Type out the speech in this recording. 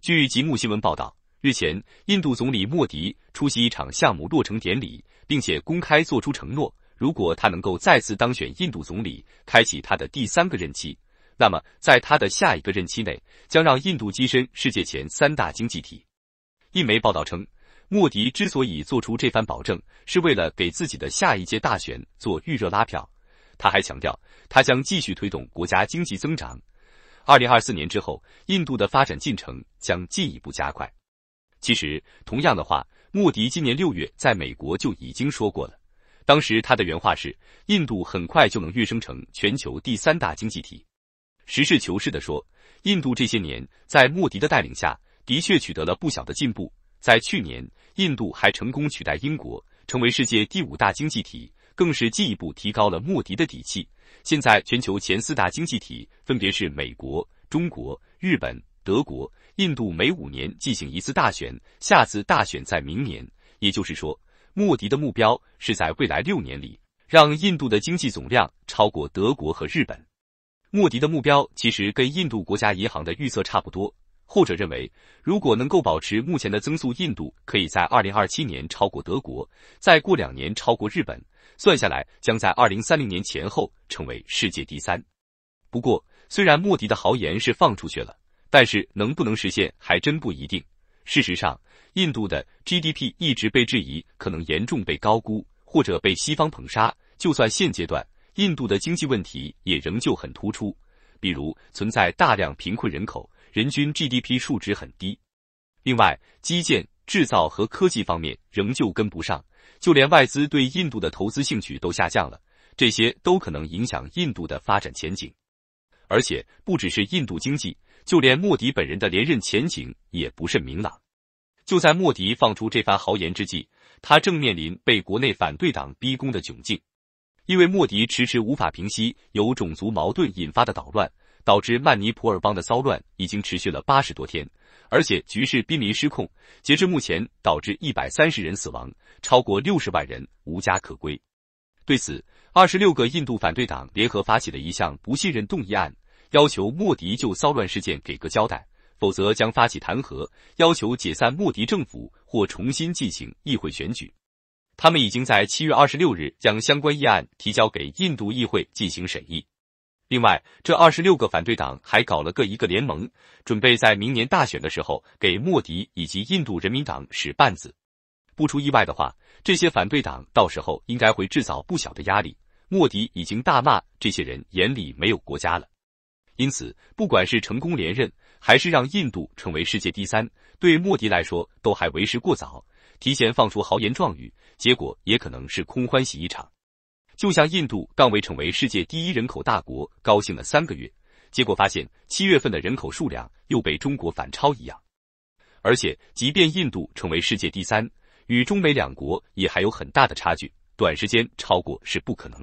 据吉木新闻报道，日前，印度总理莫迪出席一场项目落成典礼，并且公开做出承诺：如果他能够再次当选印度总理，开启他的第三个任期，那么在他的下一个任期内，将让印度跻身世界前三大经济体。一媒报道称，莫迪之所以做出这番保证，是为了给自己的下一届大选做预热拉票。他还强调，他将继续推动国家经济增长。二零二四年之后，印度的发展进程将进一步加快。其实，同样的话，莫迪今年六月在美国就已经说过了。当时他的原话是：“印度很快就能跃升成全球第三大经济体。”实事求是的说，印度这些年在莫迪的带领下，的确取得了不小的进步。在去年，印度还成功取代英国，成为世界第五大经济体。更是进一步提高了莫迪的底气。现在全球前四大经济体分别是美国、中国、日本、德国、印度，每五年进行一次大选，下次大选在明年。也就是说，莫迪的目标是在未来六年里让印度的经济总量超过德国和日本。莫迪的目标其实跟印度国家银行的预测差不多。或者认为，如果能够保持目前的增速，印度可以在二零二七年超过德国，再过两年超过日本，算下来将在二零三零年前后成为世界第三。不过，虽然莫迪的豪言是放出去了，但是能不能实现还真不一定。事实上，印度的 GDP 一直被质疑可能严重被高估，或者被西方捧杀。就算现阶段，印度的经济问题也仍旧很突出，比如存在大量贫困人口。人均 GDP 数值很低，另外，基建、制造和科技方面仍旧跟不上，就连外资对印度的投资兴趣都下降了。这些都可能影响印度的发展前景。而且，不只是印度经济，就连莫迪本人的连任前景也不甚明朗。就在莫迪放出这番豪言之际，他正面临被国内反对党逼宫的窘境，因为莫迪迟迟无法平息由种族矛盾引发的捣乱。导致曼尼普尔邦的骚乱已经持续了八十多天，而且局势濒临失控。截至目前，导致一百三十人死亡，超过六十万人无家可归。对此，二十六个印度反对党联合发起了一项不信任动议案，要求莫迪就骚乱事件给个交代，否则将发起弹劾，要求解散莫迪政府或重新进行议会选举。他们已经在七月二十六日将相关议案提交给印度议会进行审议。另外，这二十六个反对党还搞了个一个联盟，准备在明年大选的时候给莫迪以及印度人民党使绊子。不出意外的话，这些反对党到时候应该会制造不小的压力。莫迪已经大骂这些人眼里没有国家了。因此，不管是成功连任，还是让印度成为世界第三，对莫迪来说都还为时过早。提前放出豪言壮语，结果也可能是空欢喜一场。就像印度刚为成为世界第一人口大国高兴了三个月，结果发现七月份的人口数量又被中国反超一样，而且即便印度成为世界第三，与中美两国也还有很大的差距，短时间超过是不可能。